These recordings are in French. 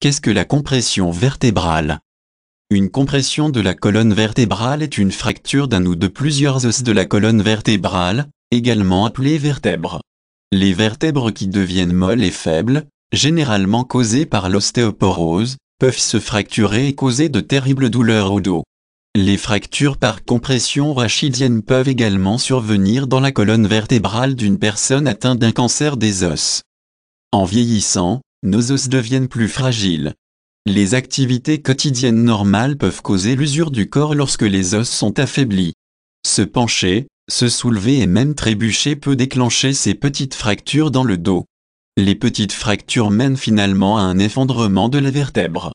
Qu'est-ce que la compression vertébrale Une compression de la colonne vertébrale est une fracture d'un ou de plusieurs os de la colonne vertébrale, également appelée vertèbre. Les vertèbres qui deviennent molles et faibles, généralement causées par l'ostéoporose, peuvent se fracturer et causer de terribles douleurs au dos. Les fractures par compression rachidienne peuvent également survenir dans la colonne vertébrale d'une personne atteinte d'un cancer des os. En vieillissant, nos os deviennent plus fragiles. Les activités quotidiennes normales peuvent causer l'usure du corps lorsque les os sont affaiblis. Se pencher, se soulever et même trébucher peut déclencher ces petites fractures dans le dos. Les petites fractures mènent finalement à un effondrement de la vertèbre.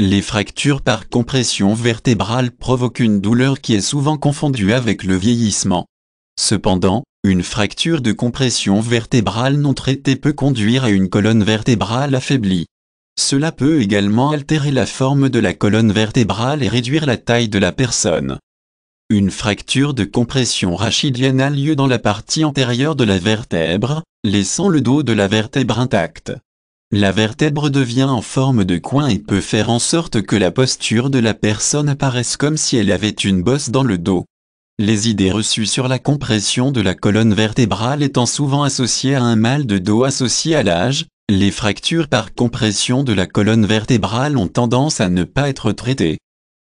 Les fractures par compression vertébrale provoquent une douleur qui est souvent confondue avec le vieillissement. Cependant, une fracture de compression vertébrale non traitée peut conduire à une colonne vertébrale affaiblie. Cela peut également altérer la forme de la colonne vertébrale et réduire la taille de la personne. Une fracture de compression rachidienne a lieu dans la partie antérieure de la vertèbre, laissant le dos de la vertèbre intacte. La vertèbre devient en forme de coin et peut faire en sorte que la posture de la personne apparaisse comme si elle avait une bosse dans le dos. Les idées reçues sur la compression de la colonne vertébrale étant souvent associées à un mal de dos associé à l'âge, les fractures par compression de la colonne vertébrale ont tendance à ne pas être traitées.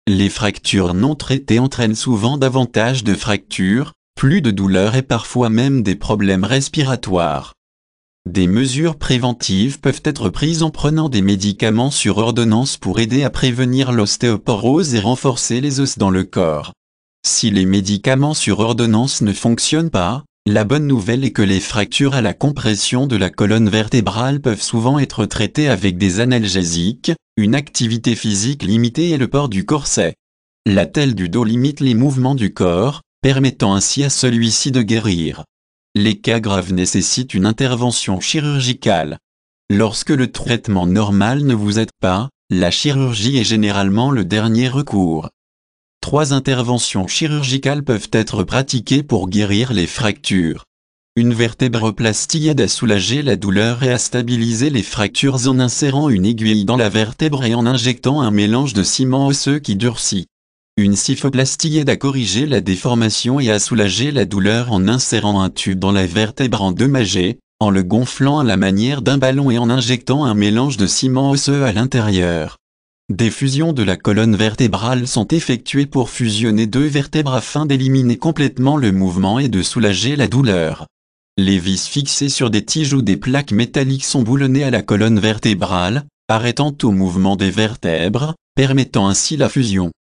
Les fractures non traitées entraînent souvent davantage de fractures, plus de douleurs et parfois même des problèmes respiratoires. Des mesures préventives peuvent être prises en prenant des médicaments sur ordonnance pour aider à prévenir l'ostéoporose et renforcer les os dans le corps. Si les médicaments sur ordonnance ne fonctionnent pas, la bonne nouvelle est que les fractures à la compression de la colonne vertébrale peuvent souvent être traitées avec des analgésiques, une activité physique limitée et le port du corset. La telle du dos limite les mouvements du corps, permettant ainsi à celui-ci de guérir. Les cas graves nécessitent une intervention chirurgicale. Lorsque le traitement normal ne vous aide pas, la chirurgie est généralement le dernier recours. Trois interventions chirurgicales peuvent être pratiquées pour guérir les fractures. Une vertébroplastie aide à soulager la douleur et à stabiliser les fractures en insérant une aiguille dans la vertèbre et en injectant un mélange de ciment osseux qui durcit. Une siphoplastie aide à corriger la déformation et à soulager la douleur en insérant un tube dans la vertèbre endommagée, en le gonflant à la manière d'un ballon et en injectant un mélange de ciment osseux à l'intérieur. Des fusions de la colonne vertébrale sont effectuées pour fusionner deux vertèbres afin d'éliminer complètement le mouvement et de soulager la douleur. Les vis fixées sur des tiges ou des plaques métalliques sont boulonnées à la colonne vertébrale, arrêtant tout mouvement des vertèbres, permettant ainsi la fusion.